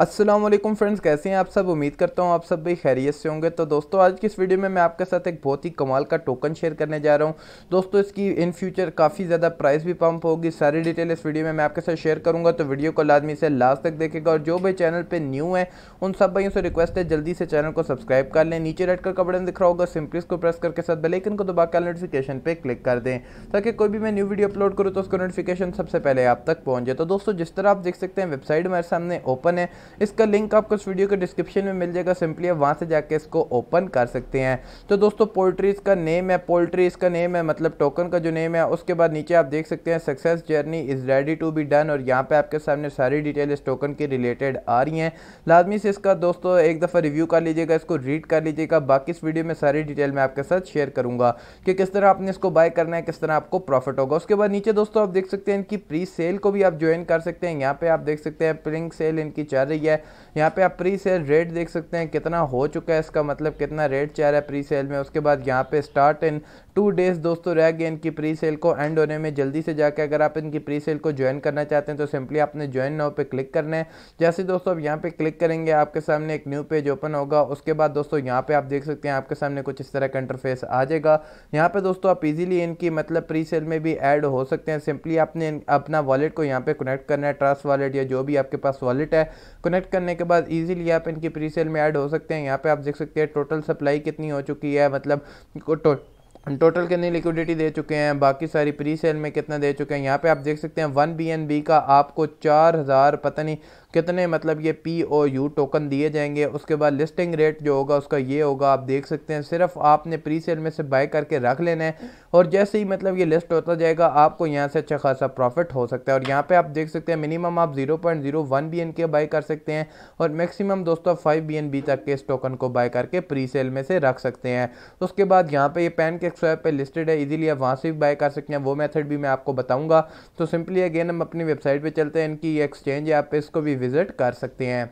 Aslam friends कैसे हैं आप सब उम्मीद करता हूं आप सब भी खैरियत से होंगे तो दोस्तों आज की इस वीडियो में मैं आपके साथ एक बहुत ही कमाल का टोकन शेयर करने जा रहा हूं दोस्तों इसकी इन फ्यूचर काफ़ी ज़्यादा प्राइस भी पंप होगी सारी डिटेल इस वीडियो में मैं आपके साथ शेयर करूंगा तो वीडियो को लाजमी से लास्ट तक देखेगा और जो भाई चैनल पर न्यू है उन सब भाइयों से रिक्वेस्ट है जल्दी से चैनल को सब्सक्राइब कर लें नीचे रेड कलर का बटन दिख रहा होगा सिंपली इसको प्रेस करके साथ बेलेकन को दबा कर नोटिफिकेशन पर क्लिक कर दें ताकि कोई भी मैं न्यू वीडियो अपलोड करूँ तो उसका नोटिफिकेशन सबसे पहले आप तक पहुँचे तो दोस्तों जिस तरह आप देख सकते हैं वेबसाइट हमारे सामने ओपन है इसका लिंक आपको इस वीडियो के डिस्क्रिप्शन में मिल जाएगा सिंपली आप वहाँ से जाके इसको ओपन कर सकते हैं तो दोस्तों पोल्ट्री इसका नेम है पोल्ट्री इसका नेम है मतलब टोकन का जो नेम है उसके बाद नीचे आप देख सकते हैं success journey is ready to be done और यहाँ पर आपके सामने सारी डिटेल इस टोकन की रिलेटेड आ रही हैं लाजमी से इसका दोस्तों एक दफ़ा रिव्यू कर लीजिएगा इसको रीड कर लीजिएगा बाकी इस वीडियो में सारी डिटेल मैं आपके साथ शेयर करूँगा कि किस तरह आपने इसको बाय करना है किस तरह आपको प्रॉफिट होगा उसके बाद नीचे दोस्तों आप देख सकते हैं इनकी प्री सेल को भी आप ज्वाइन कर सकते हैं यहाँ पे आप देख सकते हैं प्रिंग सेल इनकी चल रही रही है यहाँ पे आप प्री सेल रेट देख सकते हैं कितना हो चुका है इसका मतलब कितना रेट चाह रहा है प्री सेल में उसके बाद यहाँ पे स्टार्ट इन टू डेज़ दोस्तों रह गए इनकी प्री सेल को एंड होने में जल्दी से जाकर अगर आप इनकी प्री सेल को ज्वाइन करना चाहते हैं तो सिंपली आपने ज्वाइन नाउ पे क्लिक करना है जैसे दोस्तों आप यहाँ पे क्लिक करेंगे आपके सामने एक न्यू पेज ओपन होगा उसके बाद दोस्तों यहाँ पे आप देख सकते हैं आपके सामने कुछ इस तरह का इंटरफेस आ जाएगा यहाँ पे दोस्तों आप इजीली इनकी मतलब प्री सेल में भी ऐड हो सकते हैं सिंपली आपने अपना वॉलेट को यहाँ पे कनेक्ट करना है ट्रस्ट वॉलेट या जो भी आपके पास वॉलेट है कनेक्ट करने के बाद ईजिली आप इनकी प्री सेल में ऐड हो सकते हैं यहाँ पे आप देख सकते हैं टोटल सप्लाई कितनी हो चुकी है मतलब टोटल कितनी लिक्विडिटी दे चुके हैं बाकी सारी प्री सेल में कितना दे चुके हैं यहाँ पे आप देख सकते हैं वन बी एन बी का आपको चार हज़ार पता नहीं कितने मतलब ये पी ओ यू टोकन दिए जाएंगे उसके बाद लिस्टिंग रेट जो होगा उसका ये होगा आप देख सकते हैं सिर्फ आपने प्री सेल में से बाय करके रख लेना है और जैसे ही मतलब ये लिस्ट होता जाएगा आपको यहाँ से अच्छा खासा प्रॉफिट हो सकता है और यहाँ पर आप देख सकते हैं मिनिमम आप zero point zero one B N के बाय कर सकते हैं और मैक्सिमम दोस्तों फाइव बी एन बी तक के इस टोकन को बाय करके प्री सेल में से रख सकते हैं उसके बाद यहाँ पर ये पैन के कॉन्टैक्ट स्वैप पे लिस्टेड है इजीली आप वहाँ से भी बाय कर सकते हैं वो मेथड भी मैं आपको बताऊंगा तो सिंपली अगेन हम अपनी वेबसाइट पर चलते हैं इनकी एक्सचेंज है आप इसको भी विज़िट कर सकते हैं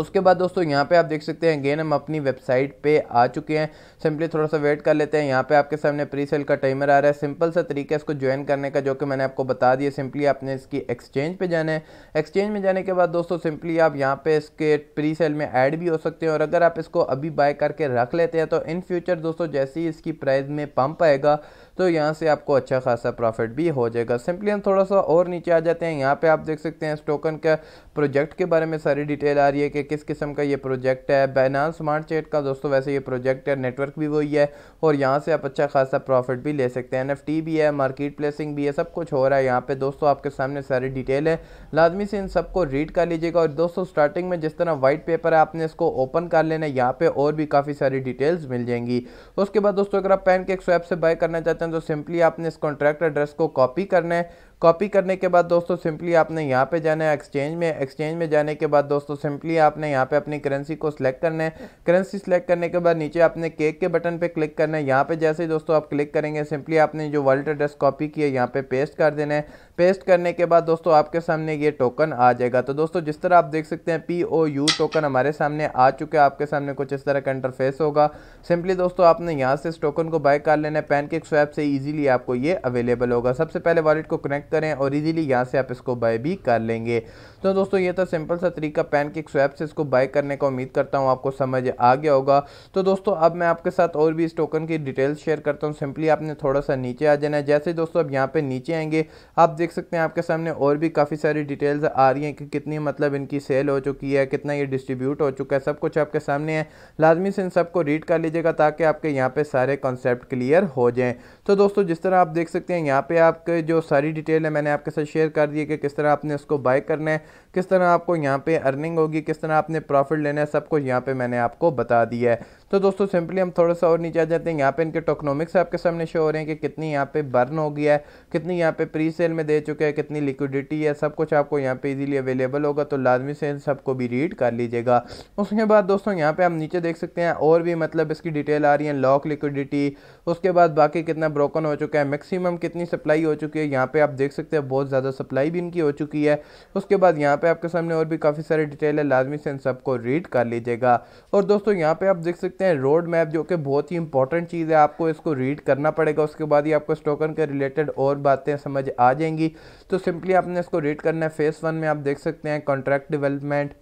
उसके बाद दोस्तों यहाँ पे आप देख सकते हैं अगेन हम अपनी वेबसाइट पे आ चुके हैं सिंपली थोड़ा सा वेट कर लेते हैं यहाँ पे आपके सामने प्री सेल का टाइमर आ रहा है सिंपल सा तरीका इसको ज्वाइन करने का जो कि मैंने आपको बता दिया सिंपली आपने इसकी एक्सचेंज पे जाना है एक्सचेंज में जाने के बाद दोस्तों सिंपली आप यहाँ पर इसके प्री सेल में ऐड भी हो सकते हैं और अगर आप इसको अभी बाय करके रख लेते हैं तो इन फ्यूचर दोस्तों जैसे ही इसकी प्राइस में पंप आएगा तो यहाँ से आपको अच्छा खासा प्रॉफिट भी हो जाएगा सिंपली हम थोड़ा सा और नीचे आ जाते हैं यहाँ पे आप देख सकते हैं इस टोकन का प्रोजेक्ट के बारे में सारी डिटेल आ रही है कि किस किस्म का ये प्रोजेक्ट है बैनान स्मार्ट चेट का दोस्तों वैसे ये प्रोजेक्ट है नेटवर्क भी वही है और यहाँ से आप अच्छा खासा प्रॉफिट भी ले सकते हैं एन भी है मार्केट प्लेसिंग भी है सब कुछ हो रहा है यहाँ पर दोस्तों आपके सामने सारी डिटेल है लाजमी से इन सबको रीड कर लीजिएगा और दोस्तों स्टार्टिंग में जिस तरह वाइट पेपर है आपने इसको ओपन कर लेना है यहाँ पर और भी काफ़ी सारी डिटेल्स मिल जाएंगी उसके बाद दोस्तों अगर आप पेन के स्वैप से बाय करना चाहते हैं हैं तो सिंपली आपने इस कॉन्ट्रैक्ट एड्रेस को कॉपी करना है कॉपी करने के बाद दोस्तों सिंपली आपने यहाँ पे जाना है एक्सचेंज में एक्सचेंज में जाने के बाद दोस्तों सिंपली आपने यहाँ पे अपनी करेंसी को सिलेक्ट करना है करेंसी सिलेक्ट करने के बाद नीचे आपने केक के बटन पे क्लिक करना है यहाँ पे जैसे ही दोस्तों आप क्लिक करेंगे सिंपली आपने जो वर्ल्ड एड्रेस कॉपी किया यहाँ पे पेस्ट कर देना है पेस्ट करने के बाद दोस्तों आपके सामने ये टोकन आ जाएगा तो दोस्तों जिस तरह आप देख सकते हैं पी ओ यू टोकन हमारे सामने आ चुके हैं आपके सामने कुछ इस तरह का इंटरफेस होगा सिंपली दोस्तों आपने यहाँ से इस टोकन को बाय कर लेना है पैनकेक स्वैप से ईजिली आपको ये अवेलेबल होगा सबसे पहले वॉलेट को कनेक्ट करें और इजीली यहाँ से आप इसको बाय भी कर लेंगे तो दोस्तों ये था सिंपल सा तरीका पैन केक स्वैप से इसको बाय करने का उम्मीद करता हूँ आपको समझ आ गया होगा तो दोस्तों अब मैं आपके साथ और भी इस टोकन की डिटेल्स शेयर करता हूँ सिंपली आपने थोड़ा सा नीचे आ जाना है जैसे दोस्तों अब यहाँ पर नीचे आएंगे आप देख सकते हैं आपके सामने और भी काफ़ी सारी डिटेल्स आ रही हैं कि कितनी मतलब इनकी सेल हो चुकी है कितना ये डिस्ट्रीब्यूट हो चुका है सब कुछ आपके सामने है लाजमी से इन सबको रीड कर लीजिएगा ताकि आपके यहाँ पे सारे कॉन्सेप्ट क्लियर हो जाएँ तो दोस्तों जिस तरह आप देख सकते हैं यहाँ पे आपके जो सारी डिटेल है मैंने आपके साथ शेयर कर दी है कि किस तरह आपने उसको बाय करना है किस तरह आपको यहाँ पे अर्निंग होगी किस तरह आपने प्रॉफिट लेना है सब कुछ यहाँ पे मैंने आपको बता दिया है तो दोस्तों सिंपली हम थोड़ा सा और नीचे आ जाते हैं यहाँ पे इनके टोकनॉमिक्स आपके सामने शो हो रहे हैं कि कितनी यहाँ पे बर्न हो गया है कितनी यहाँ पे प्री सेल में दे चुके हैं कितनी लिक्विडिटी है सब कुछ आपको यहाँ पे इजीली अवेलेबल होगा तो लाजमी से इन सबको भी रीड कर लीजिएगा उसके बाद दोस्तों यहाँ पर हम नीचे देख सकते हैं और भी मतलब इसकी डिटेल आ रही है लॉक लिक्विडिटी उसके बाद बाकी कितना ब्रोकन हो चुका है मैक्सिमम कितनी सप्लाई हो चुकी है यहाँ पर आप देख सकते हैं बहुत ज़्यादा सप्लाई भी इनकी हो चुकी है उसके बाद यहाँ पर आपके सामने और भी काफ़ी सारी डिटेल है लाजमी से इन सबको रीड कर लीजिएगा और दोस्तों यहाँ पर आप देख सकते देखते हैं रोड मैप जो कि बहुत ही इंपॉर्टेंट चीज़ है आपको इसको रीड करना पड़ेगा उसके बाद ही आपको स्टोकन के रिलेटेड और बातें समझ आ जाएंगी तो सिंपली आपने इसको रीड करना है फेस वन में आप देख सकते हैं कॉन्ट्रैक्ट डिवेलपमेंट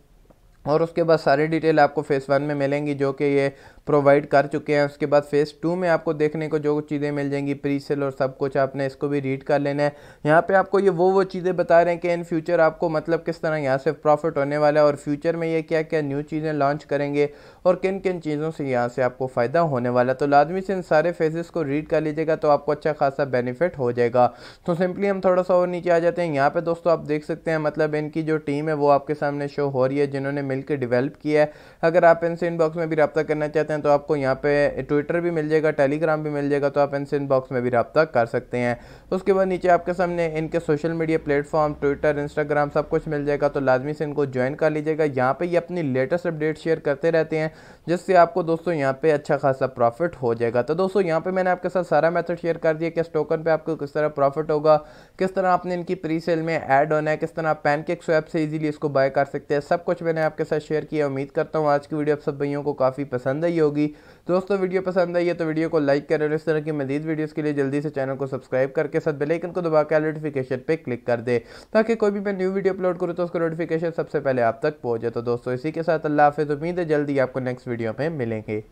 और उसके बाद सारे डिटेल आपको फेस वन में मिलेंगी जो कि ये प्रोवाइड कर चुके हैं उसके बाद फेज़ टू में आपको देखने को जो चीज़ें मिल जाएंगी प्री सेल और सब कुछ आपने इसको भी रीड कर लेना है यहाँ पे आपको ये वो वो चीज़ें बता रहे हैं कि इन फ्यूचर आपको मतलब किस तरह यहाँ से प्रॉफिट होने वाला है और फ्यूचर में ये क्या क्या न्यू चीज़ें लॉन्च करेंगे और किन किन चीज़ों से यहाँ से आपको फ़ायदा होने वाला तो लादमी से इन सारे फेजेस को रीड कर लीजिएगा तो आपको अच्छा खासा बेनिफिट हो जाएगा तो सिंपली हम थोड़ा सा और नीचे आ जाते हैं यहाँ पर दोस्तों आप देख सकते हैं मतलब इनकी जो टीम है वो आपके सामने शो हो रही है जिन्होंने मिलकर डिवेल्प किया है अगर आप इनसे इनबॉक्स में भी रब्ता करना चाहते हैं हैं तो आपको यहाँ पे ट्विटर भी मिल जाएगा टेलीग्राम भी मिल जाएगा तो आप इनसे इनबॉक्स में भी रबता कर सकते हैं उसके बाद नीचे आपके सामने इनके social media platform Twitter Instagram सब कुछ मिल जाएगा तो लाजमी से इनको ज्वाइन कर लीजिएगा यहाँ पर ये अपनी लेटेस्ट अपडेट शेयर करते रहते हैं जिससे आपको दोस्तों यहाँ पर अच्छा खासा प्रॉफिट हो जाएगा तो दोस्तों यहाँ पर मैंने आपके साथ सारा मैथड शेयर कर दिया कि टोकन पर आपको किस तरह प्रॉफिट होगा किस तरह आपने इनकी प्री सेल में ऐड होना है किस तरह आप पैन केक स्वैप से ईजिली इसको बाय कर सकते हैं सब कुछ मैंने आपके साथ शेयर किया उम्मीद करता हूँ आज की वीडियो आप सब भैया को काफ़ी पसंद आई होगी होगी दोस्तों वीडियो पसंद आई है तो वीडियो को लाइक करें और इस तरह की मजीद वीडियोस के लिए जल्दी से चैनल को सब्सक्राइब करके साथ बेल आइकन को दबा के नोटिफिकेशन पे क्लिक कर दे ताकि कोई भी मैं न्यू वीडियो अपलोड करूँ तो उसका नोटिफिकेशन सबसे पहले आप तक पहुँचे तो दोस्तों इसी के साथ अल्लाह हाफिज़ उम्मीद है जल्दी आपको नेक्स्ट वीडियो में मिलेंगे